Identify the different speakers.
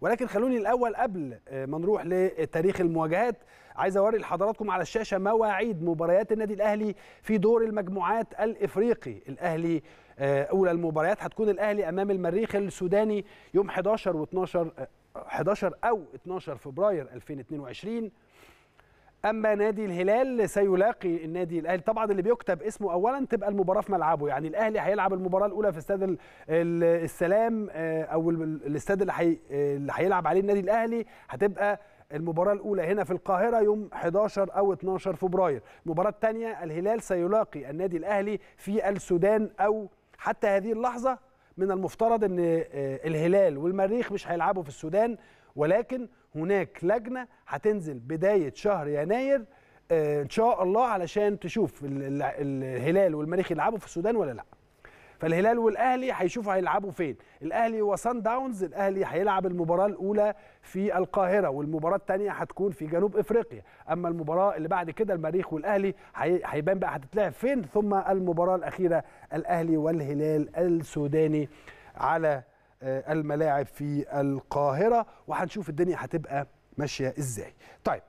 Speaker 1: ولكن خلوني الاول قبل آه، ما نروح لتاريخ المواجهات عايز اوري لحضراتكم على الشاشه مواعيد مباريات النادي الاهلي في دور المجموعات الافريقي الاهلي آه، اولى المباريات هتكون الاهلي امام المريخ السوداني يوم 11 و12 11 او 12 فبراير 2022 اما نادي الهلال سيلاقي النادي الاهلي طبعا اللي بيكتب اسمه اولا تبقى المباراه في ملعبه يعني الاهلي هيلعب المباراه الاولى في استاد السلام آه، او الاستاد اللي اللي هيلعب عليه النادي الاهلي هتبقى المباراه الاولى هنا في القاهره يوم 11 او 12 فبراير المباراه الثانيه الهلال سيلاقي النادي الاهلي في السودان او حتى هذه اللحظه من المفترض ان آه، الهلال والمريخ مش هيلعبوا في السودان ولكن هناك لجنه هتنزل بدايه شهر يناير آه، ان شاء الله علشان تشوف الهلال والمريخ يلعبوا في السودان ولا لا فالهلال والاهلي هيشوفوا هيلعبوا فين الاهلي وسان داونز الاهلي هيلعب المباراه الاولى في القاهره والمباراه الثانيه هتكون في جنوب افريقيا اما المباراه اللي بعد كده المريخ والاهلي هيبان بقى هتتلعب فين ثم المباراه الاخيره الاهلي والهلال السوداني على آه، الملاعب في القاهره وهنشوف الدنيا هتبقى ماشيه ازاي طيب